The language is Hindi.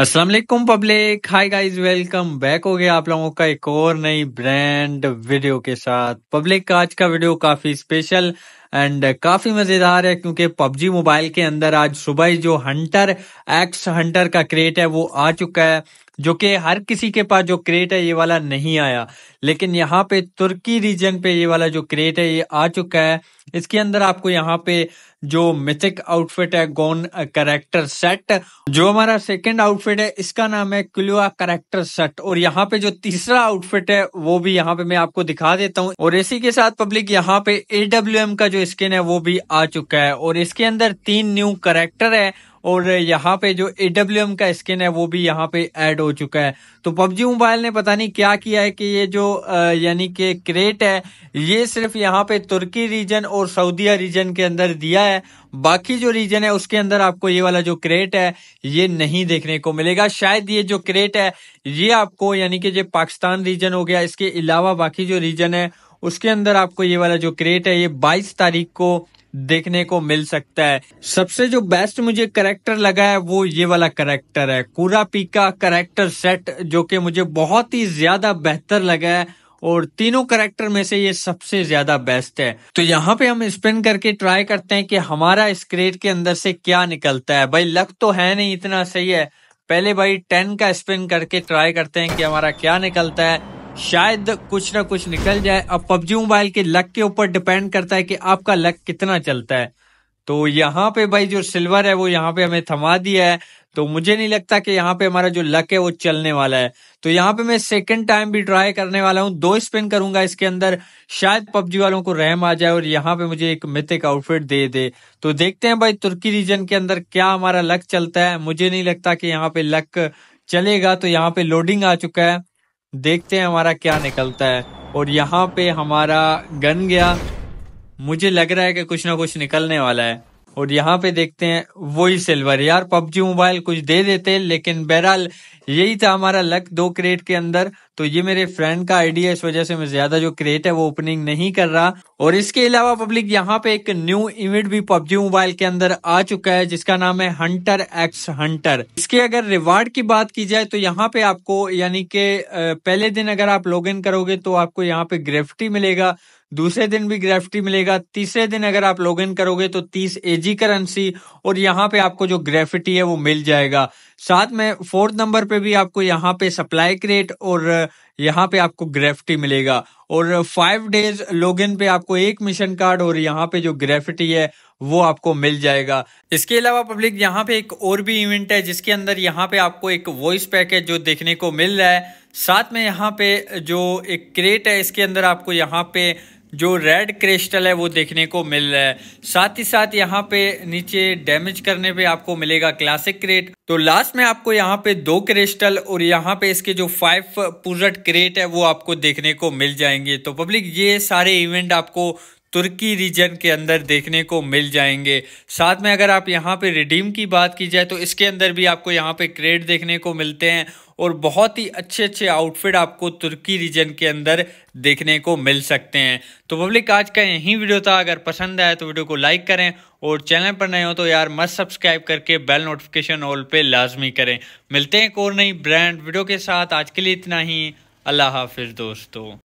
अस्सलाम वालेकुम public hi guys welcome back हो गया आप लोगों का एक और नई ब्रांड वीडियो के साथ पब्लिक का आज का वीडियो काफी स्पेशल एंड uh, काफी मजेदार है क्योंकि पबजी मोबाइल के अंदर आज सुबह ही जो हंटर एक्स हंटर का क्रेट है वो आ चुका है जो कि हर किसी के पास जो क्रेट है ये वाला नहीं आया लेकिन यहाँ पे तुर्की रीजन पे ये वाला जो क्रेट है ये आ चुका है इसके अंदर आपको यहाँ पे जो मिथिक आउटफिट है गोन करेक्टर सेट जो हमारा सेकंड आउटफिट है इसका नाम है क्लुआ करेक्टर सेट और यहाँ पे जो तीसरा आउटफिट है वो भी यहाँ पे मैं आपको दिखा देता हूँ और इसी के साथ पब्लिक यहाँ पे एडब्ल्यू का जो स्किन है वो भी आ चुका है और इसके अंदर तीन न्यू करेक्टर है और यहाँ पे जो एडब्ल्यू का स्किन है वो भी यहाँ पे ऐड हो चुका है तो पबजी मोबाइल ने पता नहीं क्या किया है कि ये जो यानी कि क्रेट है ये सिर्फ यहाँ पे तुर्की रीजन और सऊदीया रीजन के अंदर दिया है बाकी जो रीजन है उसके अंदर आपको ये वाला जो क्रेट है ये नहीं देखने को मिलेगा शायद ये जो क्रेट है ये आपको यानी कि जो पाकिस्तान रीजन हो गया इसके अलावा बाकी जो रीजन है उसके अंदर आपको ये वाला जो क्रेट है ये 22 तारीख को देखने को मिल सकता है सबसे जो बेस्ट मुझे करेक्टर लगा है वो ये वाला करेक्टर है पी का करेक्टर सेट जो कि मुझे बहुत ही ज्यादा बेहतर लगा है और तीनों करेक्टर में से ये सबसे ज्यादा बेस्ट है तो यहाँ पे हम स्पिन करके ट्राई करते हैं कि हमारा इस क्रेट के अंदर से क्या निकलता है भाई लक तो है नहीं इतना सही है पहले भाई टेन का स्पिन करके ट्राई करते हैं कि हमारा क्या निकलता है शायद कुछ ना कुछ निकल जाए अब पबजी मोबाइल के लक के ऊपर डिपेंड करता है कि आपका लक कितना चलता है तो यहाँ पे भाई जो सिल्वर है वो यहाँ पे हमें थमा दिया है तो मुझे नहीं लगता कि यहाँ पे हमारा जो लक है वो चलने वाला है तो यहाँ पे मैं सेकंड टाइम भी ट्राई करने वाला हूँ दो स्पिन करूंगा इसके अंदर शायद पबजी वालों को रहम आ जाए और यहाँ पे मुझे एक मिथिक आउटफिट दे दे तो देखते हैं भाई तुर्की रीजन के अंदर क्या हमारा लक चलता है मुझे नहीं लगता कि यहाँ पे लक चलेगा तो यहाँ पे लोडिंग आ चुका है देखते हैं हमारा क्या निकलता है और यहाँ पे हमारा गन गया मुझे लग रहा है कि कुछ ना कुछ निकलने वाला है और यहाँ पे देखते हैं वही सिल्वर यार पबजी मोबाइल कुछ दे देते लेकिन बहरहाल यही था हमारा लक दो क्रेट के अंदर तो ये मेरे फ्रेंड का आइडिया इस वजह से मैं ज्यादा जो क्रेट है वो ओपनिंग नहीं कर रहा और इसके अलावा पब्लिक यहाँ पे एक न्यू इवेंट भी पबजी मोबाइल के अंदर आ चुका है जिसका नाम है हंटर एक्स हंटर इसके अगर रिवार्ड की बात की जाए तो यहाँ पे आपको यानी के पहले दिन अगर आप लॉग करोगे तो आपको यहाँ पे ग्रेफ्टी मिलेगा दूसरे दिन भी ग्रेफ्टी मिलेगा तीसरे दिन अगर आप लॉग इन करोगे तो 30 एजी करेंसी और यहाँ पे आपको जो ग्रेफिटी है वो मिल जाएगा साथ में फोर्थ नंबर पे भी आपको यहाँ पे सप्लाई क्रेट और यहाँ पे आपको ग्रेफिटी मिलेगा और फाइव डेज लॉग इन पे आपको एक मिशन कार्ड और यहाँ पे जो ग्रेफिटी है वो आपको मिल जाएगा इसके अलावा पब्लिक यहाँ पे एक और भी इवेंट है जिसके अंदर यहाँ पे आपको एक वॉइस पैकेज जो देखने को मिल रहा है साथ में यहाँ पे जो एक क्रेट है इसके अंदर आपको यहाँ पे जो रेड क्रिस्टल है वो देखने को मिल रहा है साथ ही साथ यहाँ पे नीचे डैमेज करने पे आपको मिलेगा क्लासिक क्रेट तो लास्ट में आपको यहाँ पे दो क्रिस्टल और यहाँ पे इसके जो फाइव पुजट क्रेट है वो आपको देखने को मिल जाएंगे तो पब्लिक ये सारे इवेंट आपको तुर्की रीजन के अंदर देखने को मिल जाएंगे साथ में अगर आप यहाँ पे रिडीम की बात की जाए तो इसके अंदर भी आपको यहाँ पे क्रेड देखने को मिलते हैं और बहुत ही अच्छे अच्छे आउटफिट आपको तुर्की रीजन के अंदर देखने को मिल सकते हैं तो पब्लिक आज का यही वीडियो था अगर पसंद आया तो वीडियो को लाइक करें और चैनल पर नए हो तो यार मस्त सब्सक्राइब करके बेल नोटिफिकेशन ऑल पर लाजमी करें मिलते हैं एक और नई ब्रांड वीडियो के साथ आज के लिए इतना ही अल्लाह हाफिज़ दोस्तों